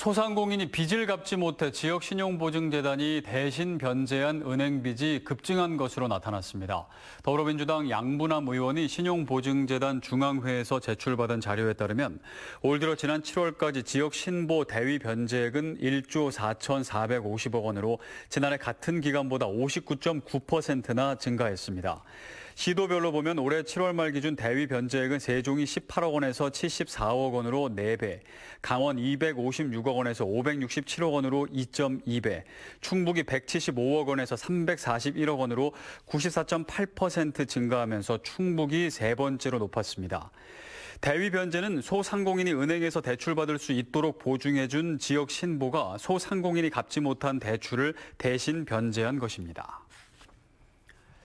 소상공인이 빚을 갚지 못해 지역신용보증재단이 대신 변제한 은행빚이 급증한 것으로 나타났습니다. 더불어민주당 양분남 의원이 신용보증재단 중앙회에서 제출받은 자료에 따르면 올 들어 지난 7월까지 지역신보 대위 변제액은 1조 4,450억 원으로 지난해 같은 기간보다 59.9%나 증가했습니다. 시도별로 보면 올해 7월 말 기준 대위 변제액은 세종이 18억 원에서 74억 원으로 4배, 강원 256억 원에서 567억 원으로 2.2배, 충북이 175억 원에서 341억 원으로 94.8% 증가하면서 충북이 세 번째로 높았습니다. 대위 변제는 소상공인이 은행에서 대출받을 수 있도록 보증해준 지역 신보가 소상공인이 갚지 못한 대출을 대신 변제한 것입니다.